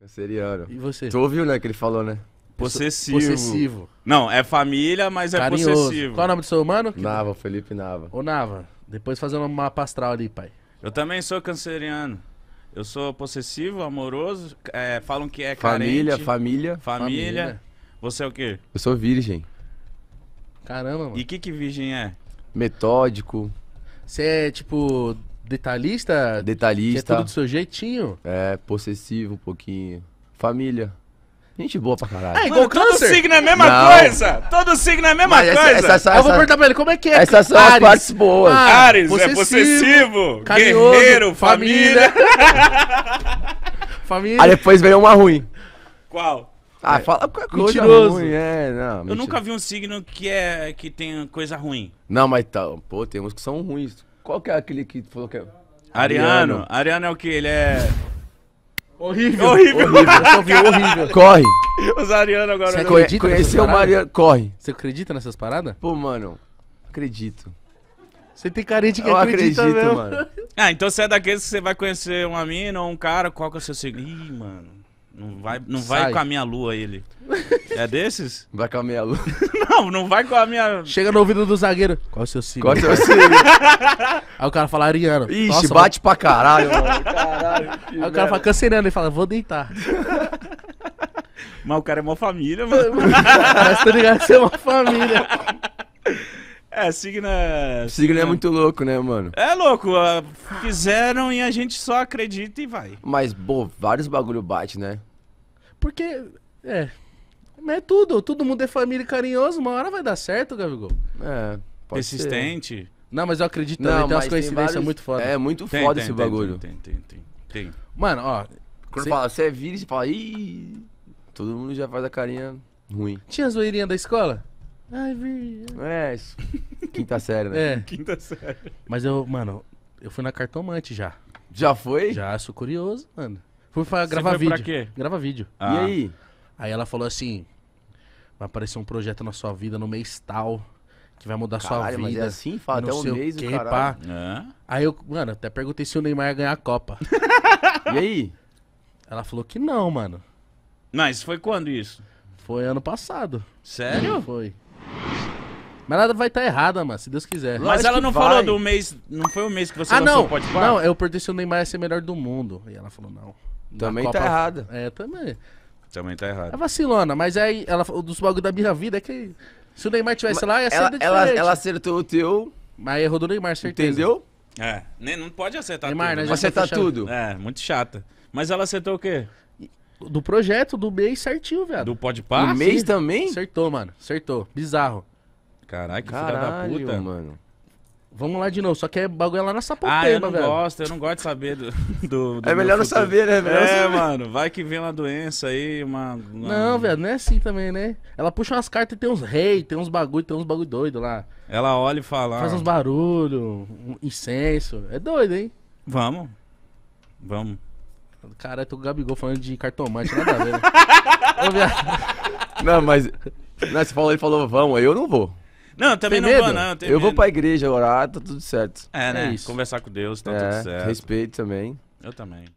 Canceriano. E você? Tu ouviu, né, que ele falou, né? Possessivo. Possessivo. Não, é família, mas é Carinhoso. possessivo. Qual é o nome do seu humano? Nava, Felipe Nava. Ô, Nava, depois fazendo uma pastral ali, pai. Eu também sou canceriano. Eu sou possessivo, amoroso. É, falam que é família, carente. Família, família. Família. Você é o quê? Eu sou virgem. Caramba, mano. E o que, que virgem é? Metódico. Você é, tipo, Detalhista? Detalhista. Que é tudo do seu jeitinho. É, possessivo um pouquinho. Família. Gente boa pra caralho. É igual Mano, Todo signo é a mesma Não. coisa. Todo signo é a mesma coisa. Essa, essa, eu vou perguntar pra ele como é que é. Essas são as partes boas. Ah, Ares, é possessivo, é possessivo. Carinhoso, guerreiro, família. família. Aí depois veio uma ruim. Qual? Ah, é, fala qualquer coisa Mentiroso. ruim, é, não. Eu nunca vi um signo que é que tem coisa ruim. Não, mas tá, pô, tem uns que são ruins. Qual que é aquele que falou que é. Ariano. Ariano, é o que? Ele é. Horrível. Horrível. horrível. só horrível. Corre. Os Ariano agora. Você acredita? Conheceu o Mariano. Corre. Você acredita nessas paradas? Pô, mano. Acredito. Você tem carente que eu acredita acredito, mesmo. mano. Ah, então você é daqueles que você vai conhecer uma mina ou um cara, qual que é o seu segredo? Ih, mano. Não vai, não vai com a minha lua ele. É desses? Vai com a minha lua. não, não vai com a minha. Chega no ouvido do zagueiro. Qual é o seu signo? Qual é o seu signo? Aí o cara fala Ariano. Ixi, Nossa, bate mano. pra caralho, mano. Caralho. Aí o cara fala Cancelando né? e fala, vou deitar. Mas o cara é uma família, mano. Parece tá ligado é uma família. É, signo é. Signo é muito louco, né, mano? É louco. Ah, fizeram e a gente só acredita e vai. Mas, pô, vários bagulho bate, né? Porque, é. é tudo, todo mundo é família carinhoso uma hora vai dar certo, Gabigol. É. Persistente. Ser. Não, mas eu acredito também, Não, tem umas coincidências vários... muito foda. É muito tem, foda tem, esse tem, bagulho. Tem, tem, tem, tem. Mano, ó. Quando cê... fala, você é vira e você fala, ih. Todo mundo já faz a carinha ruim. Tinha a zoeirinha da escola? Ai, vi. É, isso. Quinta série, né? É. Quinta série. Mas eu, mano, eu fui na cartomante já. Já foi? Já, sou curioso, mano. Fui gravar foi vídeo. Pra quê? Grava vídeo. Ah. E aí? Aí ela falou assim: vai aparecer um projeto na sua vida no mês tal. Que vai mudar caralho, sua vida. Mas é assim, fala até um mês, que, pá. É. Aí eu, mano, até perguntei se o Neymar ia ganhar a Copa. e aí? Ela falou que não, mano. Mas foi quando isso? Foi ano passado. Sério? Foi. Mas nada vai estar tá errada, mano, se Deus quiser. Mas Lógico ela não falou do mês. Não foi o mês que você ah, lançou não. pode Podpah? Não, eu perguntei se o Neymar ia ser melhor do mundo. E ela falou, não. Também tá Copa... tá errada. É, também. Também tá errado. É vacilona, mas aí ela dos bagulho da minha vida é que se o Neymar tivesse mas lá ia ser ela, ela, ela acertou o teu, mas errou do Neymar, certeza. Entendeu? É, nem, não pode acertar Neymar, tudo. Né? Né? Tá acertar tá tudo. É, muito chata. Mas ela acertou o quê? Do projeto, do mês certinho, velho. Do pode par? Do mês também? Acertou, mano. Acertou. Bizarro. Caraca, Caralho, que filha da puta. mano. Vamos lá de novo, só que é bagulho é lá na sapopeba, velho. Ah, eu não gosto, eu não gosto de saber do... do, do é melhor não saber, né? velho? é, saber. mano, vai que vem uma doença aí, uma... uma... Não, velho, não é assim também, né? Ela puxa umas cartas e tem uns rei, tem uns bagulho, tem uns bagulho doido lá. Ela olha e fala... Faz ah, uns barulho, um incenso, é doido, hein? Vamos, vamos. Cara, eu tô com o Gabigol falando de cartomante, nada a ver, né? Não, mas... Não, né, você falou, ele falou, vamos, aí eu não vou. Não, também tem não medo? vou, não. Eu, eu vou pra igreja orar, tá tudo certo. É, né? É Conversar com Deus, tá é, tudo certo. Respeito também. Eu também.